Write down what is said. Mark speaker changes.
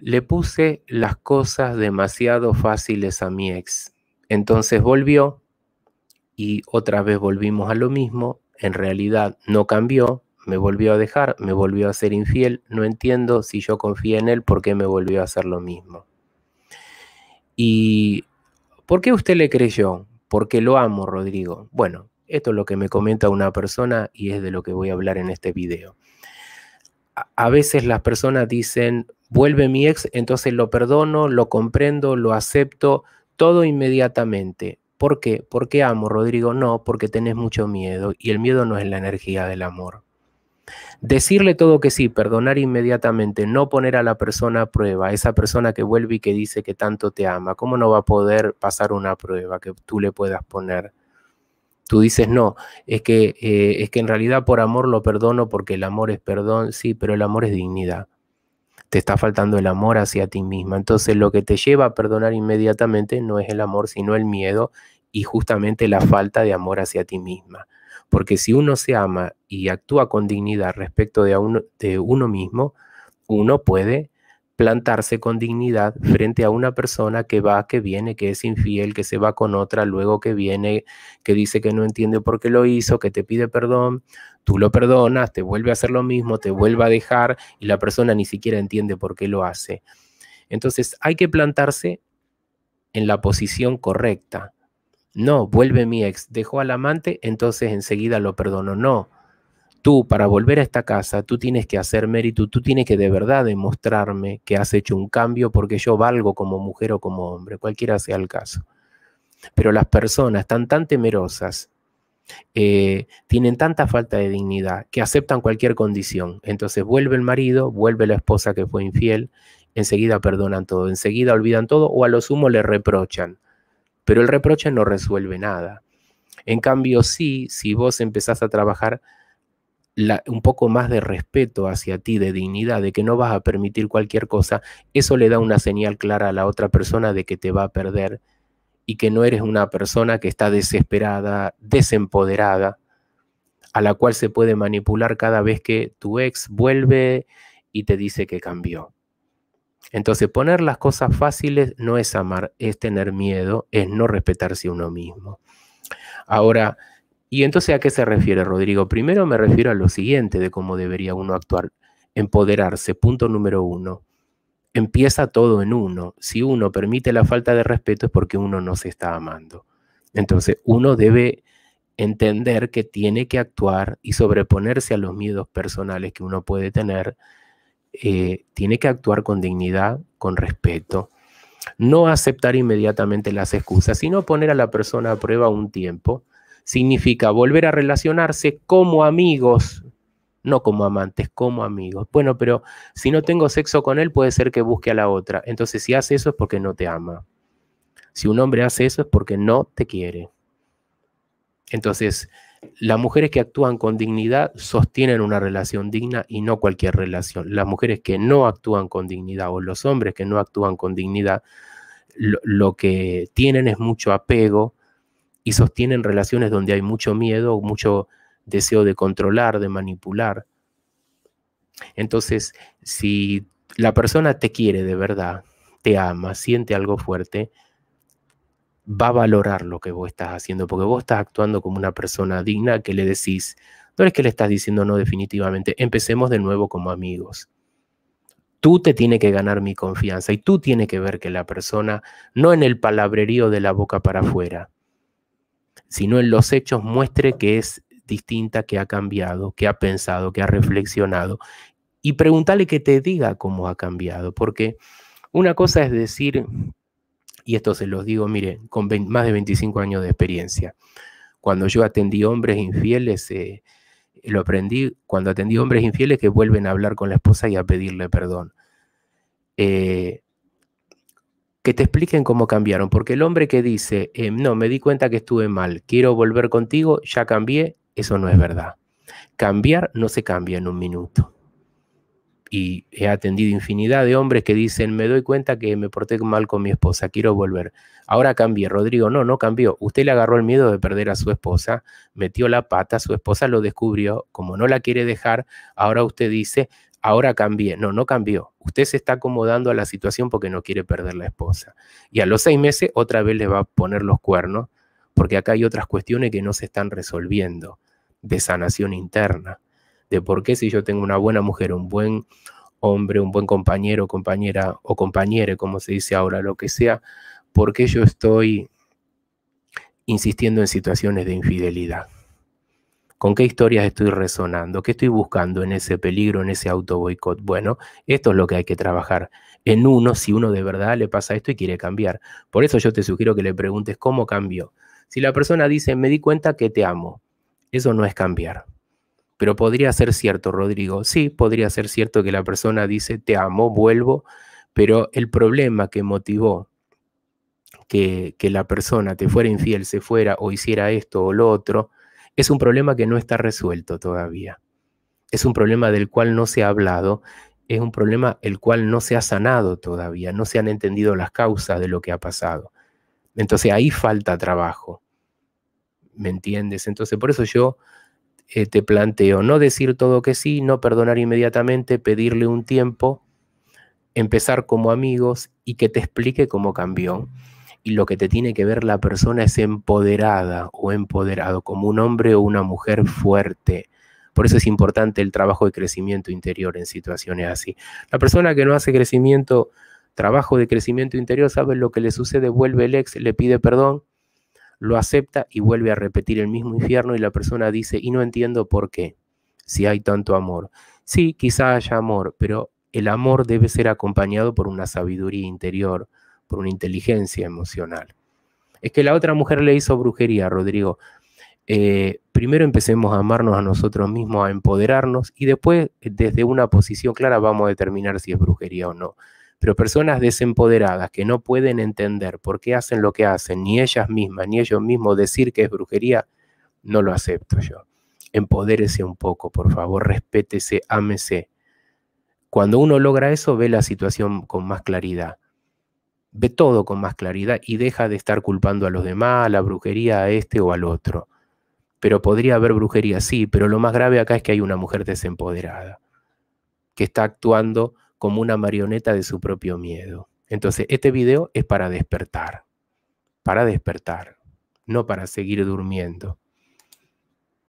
Speaker 1: Le puse las cosas demasiado fáciles a mi ex. Entonces volvió y otra vez volvimos a lo mismo. En realidad no cambió, me volvió a dejar, me volvió a ser infiel. No entiendo si yo confié en él, por qué me volvió a hacer lo mismo. ¿Y por qué usted le creyó? Porque lo amo, Rodrigo. Bueno, esto es lo que me comenta una persona y es de lo que voy a hablar en este video. A veces las personas dicen, vuelve mi ex, entonces lo perdono, lo comprendo, lo acepto, todo inmediatamente. ¿Por qué? Porque amo, Rodrigo. No, porque tenés mucho miedo y el miedo no es la energía del amor. Decirle todo que sí, perdonar inmediatamente, no poner a la persona a prueba, esa persona que vuelve y que dice que tanto te ama, ¿cómo no va a poder pasar una prueba que tú le puedas poner? Tú dices, no, es que, eh, es que en realidad por amor lo perdono porque el amor es perdón, sí, pero el amor es dignidad te está faltando el amor hacia ti misma. Entonces lo que te lleva a perdonar inmediatamente no es el amor, sino el miedo y justamente la falta de amor hacia ti misma. Porque si uno se ama y actúa con dignidad respecto de, uno, de uno mismo, uno puede plantarse con dignidad frente a una persona que va, que viene, que es infiel, que se va con otra, luego que viene, que dice que no entiende por qué lo hizo, que te pide perdón, tú lo perdonas, te vuelve a hacer lo mismo, te vuelve a dejar y la persona ni siquiera entiende por qué lo hace. Entonces hay que plantarse en la posición correcta. No, vuelve mi ex, dejó al amante, entonces enseguida lo perdono. No, tú para volver a esta casa, tú tienes que hacer mérito, tú tienes que de verdad demostrarme que has hecho un cambio porque yo valgo como mujer o como hombre, cualquiera sea el caso. Pero las personas están tan temerosas, eh, tienen tanta falta de dignidad que aceptan cualquier condición. Entonces vuelve el marido, vuelve la esposa que fue infiel, enseguida perdonan todo, enseguida olvidan todo o a lo sumo le reprochan. Pero el reproche no resuelve nada. En cambio, sí, si vos empezás a trabajar un poco más de respeto hacia ti, de dignidad, de que no vas a permitir cualquier cosa, eso le da una señal clara a la otra persona de que te va a perder y que no eres una persona que está desesperada, desempoderada, a la cual se puede manipular cada vez que tu ex vuelve y te dice que cambió. Entonces, poner las cosas fáciles no es amar, es tener miedo, es no respetarse a uno mismo. Ahora, ¿Y entonces a qué se refiere Rodrigo? Primero me refiero a lo siguiente de cómo debería uno actuar. Empoderarse, punto número uno. Empieza todo en uno. Si uno permite la falta de respeto es porque uno no se está amando. Entonces uno debe entender que tiene que actuar y sobreponerse a los miedos personales que uno puede tener. Eh, tiene que actuar con dignidad, con respeto. No aceptar inmediatamente las excusas, sino poner a la persona a prueba un tiempo significa volver a relacionarse como amigos, no como amantes, como amigos. Bueno, pero si no tengo sexo con él, puede ser que busque a la otra. Entonces, si hace eso es porque no te ama. Si un hombre hace eso es porque no te quiere. Entonces, las mujeres que actúan con dignidad sostienen una relación digna y no cualquier relación. Las mujeres que no actúan con dignidad o los hombres que no actúan con dignidad, lo, que tienen es mucho apego y sostienen relaciones donde hay mucho miedo, mucho deseo de controlar, de manipular. Entonces, si la persona te quiere de verdad, te ama, siente algo fuerte, va a valorar lo que vos estás haciendo, porque vos estás actuando como una persona digna que le decís, no es que le estás diciendo no definitivamente, empecemos de nuevo como amigos. Tú te tienes que ganar mi confianza y tú tienes que ver que la persona, no en el palabrerío de la boca para afuera, sino en los hechos muestre que es distinta, que ha cambiado, que ha pensado, que ha reflexionado. Y pregúntale que te diga cómo ha cambiado, porque una cosa es decir, y esto se los digo, mire, con más de 25 años de experiencia, cuando yo atendí hombres infieles, eh, lo aprendí cuando atendí hombres infieles que vuelven a hablar con la esposa y a pedirle perdón. Eh, que te expliquen cómo cambiaron, porque el hombre que dice, em, no, me di cuenta que estuve mal, quiero volver contigo, ya cambié, eso no es verdad. Cambiar no se cambia en un minuto. Y he atendido infinidad de hombres que dicen, me doy cuenta que me porté mal con mi esposa, quiero volver. Ahora cambié, Rodrigo, no, no cambió. Usted le agarró el miedo de perder a su esposa, metió la pata, su esposa lo descubrió, como no la quiere dejar, ahora usted dice, ahora cambié. No, no cambió. Usted se está acomodando a la situación porque no quiere perder la esposa. Y a los seis meses otra vez le va a poner los cuernos porque acá hay otras cuestiones que no se están resolviendo de sanación interna, de por qué si yo tengo una buena mujer, un buen hombre, un buen compañero, compañera o compañere, como se dice ahora, lo que sea, por qué yo estoy insistiendo en situaciones de infidelidad. ¿Con qué historias estoy resonando? ¿Qué estoy buscando en ese peligro, en ese auto boicot? Bueno, esto es lo que hay que trabajar en uno si uno de verdad le pasa esto y quiere cambiar. Por eso yo te sugiero que le preguntes cómo cambió. Si la persona dice, me di cuenta que te amo, eso no es cambiar. Pero podría ser cierto, Rodrigo. Sí, podría ser cierto que la persona dice, te amo, vuelvo, pero el problema que motivó que, que la persona te fuera infiel, se fuera o hiciera esto o lo otro, es un problema que no está resuelto todavía. Es un problema del cual no se ha hablado, es un problema el cual no se ha sanado todavía, no se han entendido las causas de lo que ha pasado. Entonces ahí falta trabajo. ¿Me entiendes? Entonces por eso yo eh, te planteo no decir todo que sí, no perdonar inmediatamente, pedirle un tiempo, empezar como amigos y que te explique cómo cambió y lo que te tiene que ver la persona es empoderada o empoderado, como un hombre o una mujer fuerte. Por eso es importante el trabajo de crecimiento interior en situaciones así. La persona que no hace crecimiento, trabajo de crecimiento interior, sabe lo que le sucede, vuelve el ex, le pide perdón, lo acepta y vuelve a repetir el mismo infierno y la persona dice, y no entiendo por qué, si hay tanto amor. Sí, quizá haya amor, pero el amor debe ser acompañado por una sabiduría interior, por una inteligencia emocional. Es que la otra mujer le hizo brujería, Rodrigo. Eh, primero empecemos a amarnos a nosotros mismos, a empoderarnos y después desde una posición clara vamos a determinar si es brujería o no. Pero personas desempoderadas que no pueden entender por qué hacen lo que hacen, ni ellas mismas, ni ellos mismos decir que es brujería, no lo acepto yo. Empodérese un poco, por favor, respétese, ámese. Cuando uno logra eso, ve la situación con más claridad ve todo con más claridad y deja de estar culpando a los demás, a la brujería, a este o al otro. Pero podría haber brujería, sí, pero lo más grave acá es que hay una mujer desempoderada, que está actuando como una marioneta de su propio miedo. Entonces, este video es para despertar, para despertar, no para seguir durmiendo.